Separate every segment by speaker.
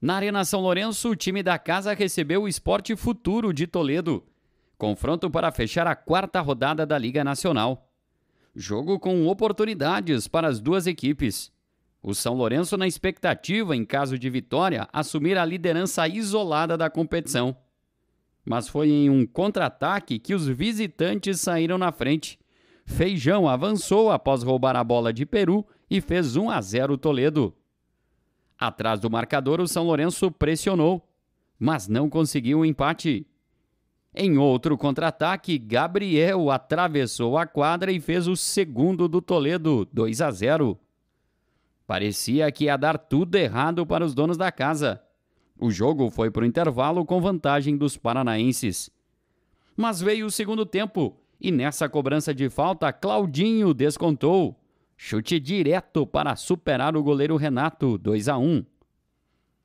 Speaker 1: Na Arena São Lourenço, o time da casa recebeu o Esporte Futuro de Toledo. Confronto para fechar a quarta rodada da Liga Nacional. Jogo com oportunidades para as duas equipes. O São Lourenço na expectativa, em caso de vitória, assumir a liderança isolada da competição. Mas foi em um contra-ataque que os visitantes saíram na frente. Feijão avançou após roubar a bola de Peru e fez 1 a 0 Toledo. Atrás do marcador, o São Lourenço pressionou, mas não conseguiu o um empate. Em outro contra-ataque, Gabriel atravessou a quadra e fez o segundo do Toledo, 2 a 0. Parecia que ia dar tudo errado para os donos da casa. O jogo foi para o intervalo com vantagem dos paranaenses. Mas veio o segundo tempo e nessa cobrança de falta, Claudinho descontou. Chute direto para superar o goleiro Renato, 2 a 1.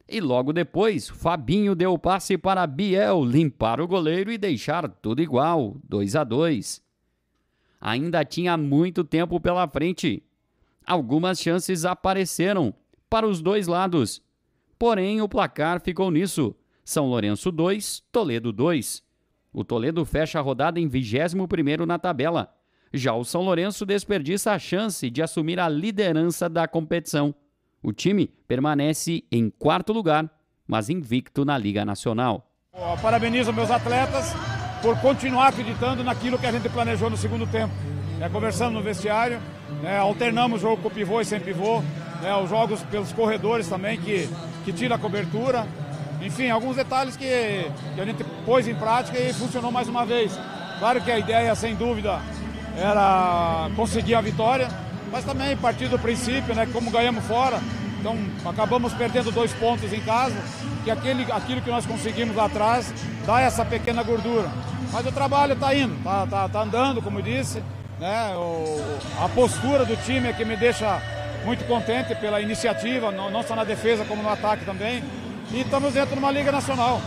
Speaker 1: E logo depois, Fabinho deu o passe para Biel limpar o goleiro e deixar tudo igual, 2 a 2. Ainda tinha muito tempo pela frente. Algumas chances apareceram para os dois lados. Porém, o placar ficou nisso. São Lourenço 2, Toledo 2. O Toledo fecha a rodada em 21 na tabela, já o São Lourenço desperdiça a chance de assumir a liderança da competição. O time permanece em quarto lugar, mas invicto na Liga Nacional.
Speaker 2: Parabenizo meus atletas por continuar acreditando naquilo que a gente planejou no segundo tempo. É, conversamos no vestiário, é, alternamos o jogo com pivô e sem pivô, é, os jogos pelos corredores também, que, que tira a cobertura. Enfim, alguns detalhes que, que a gente pôs em prática e funcionou mais uma vez. Claro que a ideia, sem dúvida, era conseguir a vitória, mas também partir do princípio, né, como ganhamos fora, então acabamos perdendo dois pontos em casa, que aquele, aquilo que nós conseguimos lá atrás dá essa pequena gordura. Mas o trabalho está indo, está tá, tá andando, como disse, né, o, a postura do time é que me deixa muito contente pela iniciativa, não, não só na defesa como no ataque também. E estamos dentro de uma Liga Nacional.